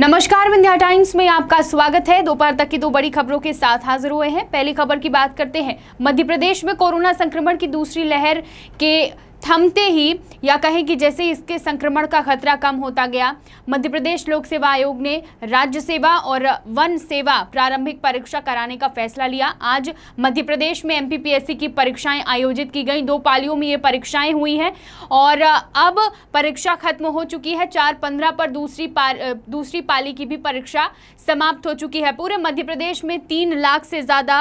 नमस्कार विंध्या टाइम्स में आपका स्वागत है दोपहर तक की दो बड़ी खबरों के साथ हाजिर हुए हैं पहली खबर की बात करते हैं मध्य प्रदेश में कोरोना संक्रमण की दूसरी लहर के थमते ही या कहें कि जैसे इसके संक्रमण का खतरा कम होता गया मध्य प्रदेश लोक सेवा आयोग ने राज्य सेवा और वन सेवा प्रारंभिक परीक्षा कराने का फैसला लिया आज मध्य प्रदेश में एमपीपीएससी की परीक्षाएं आयोजित की गई दो पालियों में ये परीक्षाएं हुई हैं और अब परीक्षा खत्म हो चुकी है चार पंद्रह पर दूसरी पार, दूसरी पाली की भी परीक्षा समाप्त हो चुकी है पूरे मध्य प्रदेश में तीन लाख से ज़्यादा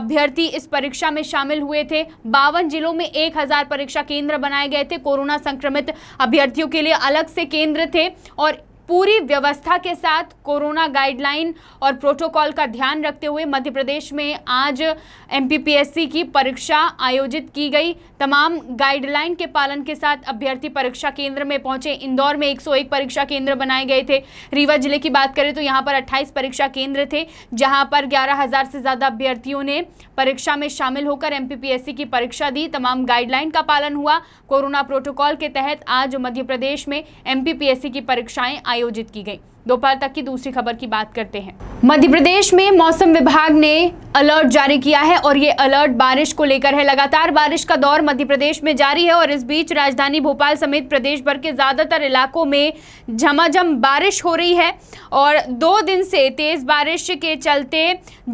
अभ्यर्थी इस परीक्षा में शामिल हुए थे बावन जिलों में एक परीक्षा केंद्र बनाए गए थे कोरोना संक्रमित अभ्यर्थियों के लिए अलग से केंद्र थे और पूरी व्यवस्था के साथ कोरोना गाइडलाइन और प्रोटोकॉल का ध्यान रखते हुए मध्य प्रदेश में आज एमपीपीएससी की परीक्षा आयोजित की गई तमाम गाइडलाइन के पालन के साथ अभ्यर्थी परीक्षा केंद्र में पहुंचे इंदौर में 101 परीक्षा केंद्र बनाए गए थे रीवा जिले की बात करें तो यहाँ पर 28 परीक्षा केंद्र थे जहाँ पर हज़ार से ज़्यादा अभ्यर्थियों ने परीक्षा में शामिल होकर एम की परीक्षा दी तमाम गाइडलाइन का पालन हुआ कोरोना प्रोटोकॉल के तहत आज मध्य प्रदेश में एम की परीक्षाएं आयोजित की गई दोपहर तक की दूसरी खबर की बात करते हैं मध्य प्रदेश में मौसम विभाग ने अलर्ट जारी किया है और ये अलर्ट बारिश को लेकर है लगातार बारिश का दौर मध्य प्रदेश में जारी है और इस बीच राजधानी भोपाल समेत प्रदेश भर के ज़्यादातर इलाकों में झमाझम बारिश हो रही है और दो दिन से तेज़ बारिश के चलते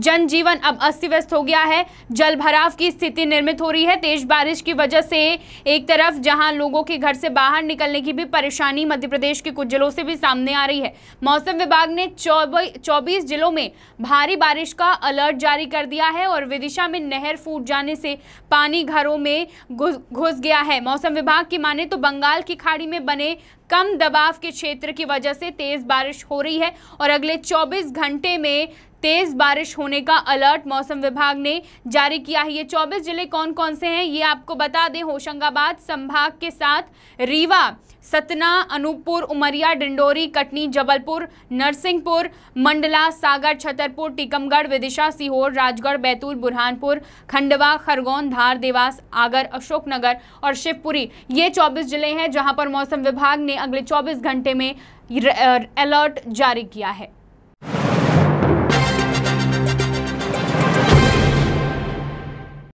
जनजीवन अब अस्त व्यस्त हो गया है जल भराव की स्थिति निर्मित हो रही है तेज़ बारिश की वजह से एक तरफ जहाँ लोगों के घर से बाहर निकलने की भी परेशानी मध्य प्रदेश के कुछ जिलों से भी सामने आ रही है मौसम विभाग ने चौबीस जिलों में भारी बारिश का अलर्ट जारी कर दिया है और विदिशा में नहर फूट जाने से पानी घरों में घुस गया है मौसम विभाग की माने तो बंगाल की खाड़ी में बने कम दबाव के क्षेत्र की वजह से तेज बारिश हो रही है और अगले 24 घंटे में तेज बारिश होने का अलर्ट मौसम विभाग ने जारी किया है ये 24 जिले कौन कौन से हैं ये आपको बता दें होशंगाबाद संभाग के साथ रीवा सतना अनूपपुर उमरिया डिंडोरी कटनी जबलपुर नरसिंहपुर मंडला सागर छतरपुर टीकमगढ़ विदिशा सीहोर राजगढ़ बैतूल बुरहानपुर खंडवा खरगोन धार देवास आगर अशोकनगर और शिवपुरी ये 24 जिले हैं जहां पर मौसम विभाग ने अगले 24 घंटे में अलर्ट जारी किया है